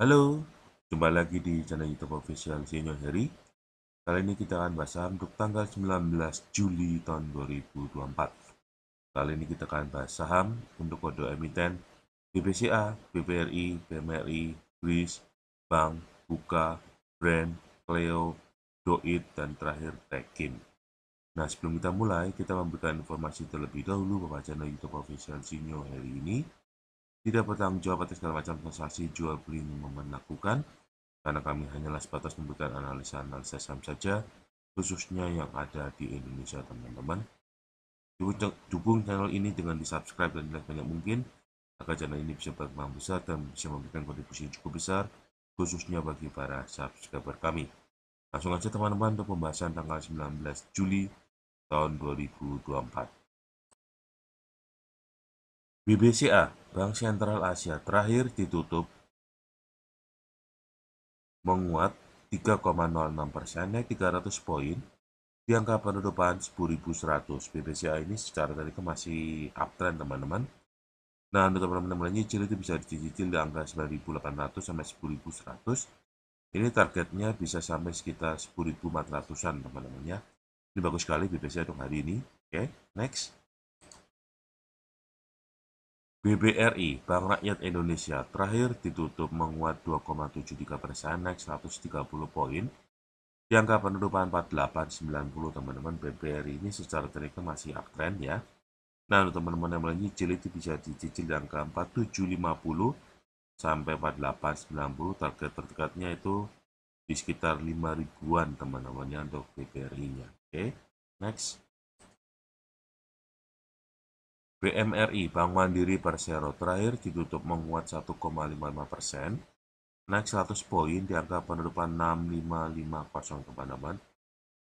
Halo, jumpa lagi di channel YouTube official Senior Harry. Kali ini kita akan bahas saham untuk tanggal 19 Juli tahun 2024. Kali ini kita akan bahas saham untuk kode emiten BBCA, BPRI, BMRI, BRIS, Bank, Buka, Brand, Cleo, Doit, dan terakhir Tekim. Nah, sebelum kita mulai, kita memberikan informasi terlebih dahulu bahwa channel YouTube official Senior Heri ini tidak bertanggung jawab atas segala macam transaksi jual beli yang Momen lakukan, karena kami hanyalah sebatas memberikan analisa-analisa saham saja, khususnya yang ada di Indonesia, teman-teman. Dukung channel ini dengan di-subscribe dan like banyak mungkin, agar channel ini bisa berkembang besar dan bisa memberikan kontribusi yang cukup besar, khususnya bagi para subscriber kami. Langsung aja teman-teman untuk pembahasan tanggal 19 Juli tahun 2024. BBCA Bank Sentral Asia terakhir ditutup menguat 3,06 persen naik 300 poin di angka penutupan 10.100. BBCA ini secara tadi kan masih uptrend teman-teman. Nah untuk teman-teman yang nyicil itu bisa dicicil di angka 9.800 sampai 10.100. Ini targetnya bisa sampai sekitar 10.400an teman-teman ya. Ini bagus sekali BBCA untuk hari ini. Oke, okay, next. BBRI, Bank Rakyat Indonesia, terakhir ditutup menguat 2,73 persen naik 130 poin. Di angka penutupan 4890 teman-teman BBRI ini secara teknikal masih uptrend ya. Nah untuk teman-teman yang menyicil itu bisa dicicil di angka 4750 sampai 4890 target terdekatnya itu di sekitar 5 ribuan teman-temannya untuk BBRI-nya. Oke, okay, next. BMRI Bank Mandiri Persero terakhir ditutup menguat 1,55 persen, naik 100 poin di angka penutupan 6550 teman-teman.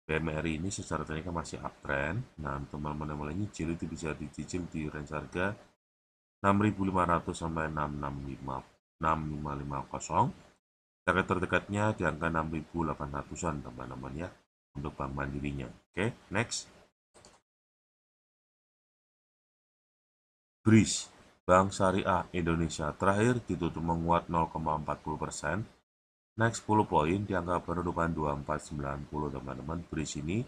BMRI ini secara teknik masih uptrend. Nah, teman-teman yang mulai nyicil itu bisa dicicil di range harga 6500 sampai 665 6550. Target terdekatnya di angka 6800-an teman-teman ya untuk bank mandirinya. Oke, okay, next. BRIS, Bank Syariah Indonesia terakhir ditutup menguat 0,40 persen, naik 10 poin di angka penutupan 2490 teman-teman. BRIS ini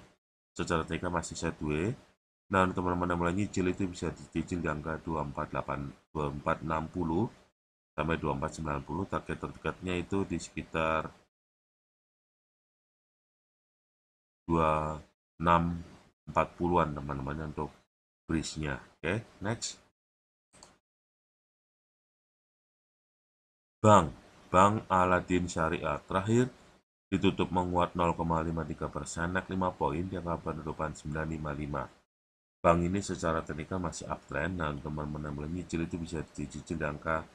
secara TK masih sideways, dan teman-teman yang mulai nyicil itu bisa dicicil di angka 248, 2460 sampai 2490 target terdekatnya itu di sekitar 2640-an teman-teman untuk bridge-nya. Oke, okay, next. Bank, Bank Aladin Syariah terakhir ditutup menguat 0,53 persen naik 5 poin di angka penutupan 955. Bank ini secara teknikal masih uptrend, namun teman-teman nyicil itu bisa dicicil di angka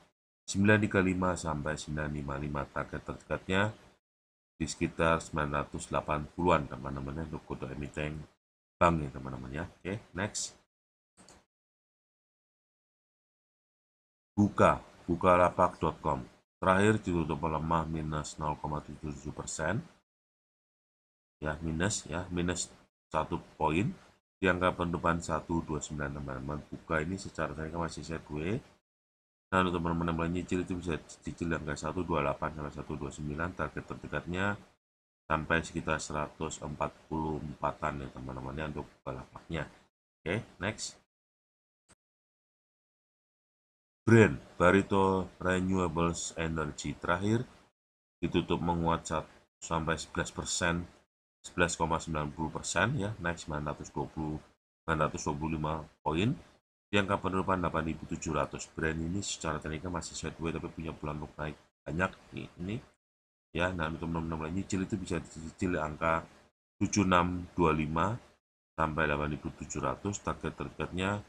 935 sampai 955 target terdekatnya di sekitar 980-an teman-teman ya, untuk kode emiten bank ya teman-teman ya. Oke, okay, next. Buka, bukalapak.com Terakhir ditutup melemah minus 0,77 persen. Ya, minus ya, minus satu poin. Di angka penutupan 129 teman-teman. Buka ini secara ke kan masih saya gue. Nah, untuk teman-teman yang nyicil itu bisa cicil di angka 128 sampai 129. Target terdekatnya sampai sekitar 144-an ya teman-teman ya untuk balapaknya. Oke, okay, next. Brand Barito Renewables Energy terakhir ditutup menguat sampai 11 persen, 11,90 persen ya, naik 920 925 poin. Di angka penutupan 8.700 brand ini secara teknikal masih sideways tapi punya bulan untuk naik banyak ini ya. Nah untuk menemukan lagi nyicil itu bisa dicicil angka 7625 sampai 8.700 target targetnya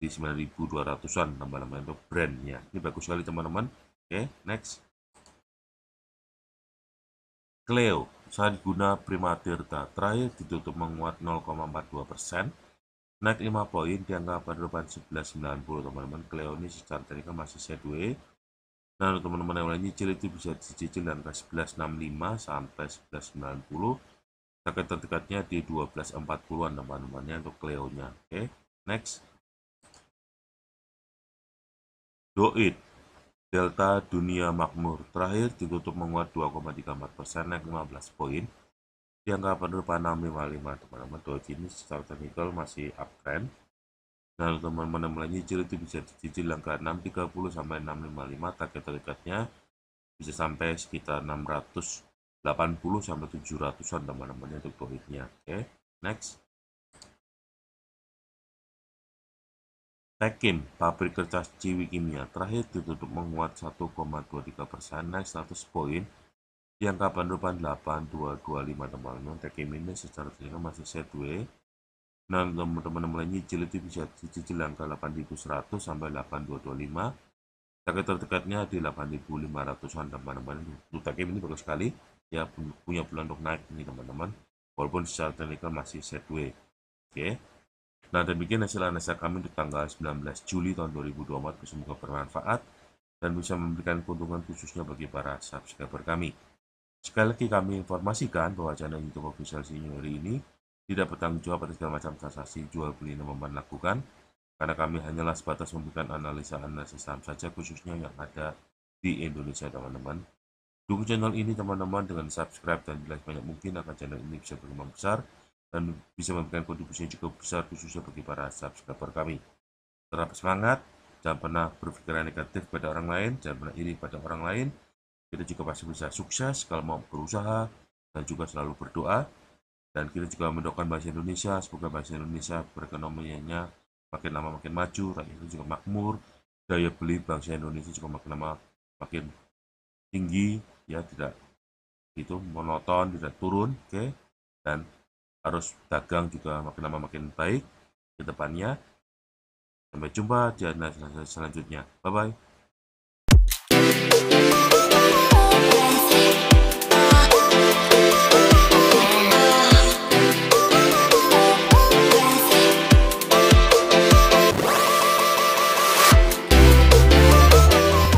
di 9200-an nama-nama untuk brandnya ini bagus sekali teman-teman oke okay, next Cleo guna prima tirta terakhir ditutup menguat 0,42 persen naik 5 poin di angka penutupan 1190 teman-teman Cleo ini secara teknik masih dan Nah, teman-teman yang lainnya cicil itu bisa dicicil dan 1165 sampai 1190. Target terdekatnya di 1240-an teman-temannya untuk Cleo-nya. Oke, okay. next. Doit Delta Dunia Makmur terakhir ditutup menguat 2,34 persen naik 15 poin di angka penutupan 655 teman-teman Doit ini secara teknikal masih uptrend dan teman-teman mulai nyicil itu bisa dicicil angka 630 sampai 655 target targetnya bisa sampai sekitar 680 sampai 700an teman-teman untuk Doitnya oke okay, next Tekin, pabrik kertas Ciwi Kimia terakhir ditutup menguat 1,23 persen naik 100 poin di angka penutupan teman-teman Tekim ini secara teknikal masih sideways Nah, teman-teman mulai nyicil itu bisa dicicil angka 8100 sampai 8225. Target terdekatnya di 8500-an teman-teman. Untuk ini bagus sekali. Ya, punya peluang untuk naik ini teman-teman. Walaupun secara teknikal masih sideways. Oke. Okay. Nah, demikian hasil analisa kami di tanggal 19 Juli tahun 2024. Semoga bermanfaat dan bisa memberikan keuntungan khususnya bagi para subscriber kami. Sekali lagi kami informasikan bahwa channel YouTube Official Senior ini tidak bertanggung jawab atas segala macam transaksi jual beli yang teman-teman lakukan karena kami hanyalah sebatas memberikan analisa-analisa saham saja khususnya yang ada di Indonesia teman-teman. Dukung channel ini teman-teman dengan subscribe dan like banyak mungkin akan channel ini bisa berkembang besar dan bisa memberikan kontribusi yang cukup besar khususnya bagi para subscriber kami. Tetap semangat, jangan pernah berpikiran negatif pada orang lain, jangan pernah iri pada orang lain. Kita juga pasti bisa sukses kalau mau berusaha dan juga selalu berdoa. Dan kita juga mendoakan bahasa Indonesia, semoga bahasa Indonesia perekonomiannya makin lama makin maju, itu juga makmur, daya beli bangsa Indonesia juga makin lama makin tinggi, ya tidak itu monoton, tidak turun, oke. Okay? Dan arus dagang juga makin lama makin baik ke depannya. Sampai jumpa di channel selanjutnya. Bye-bye.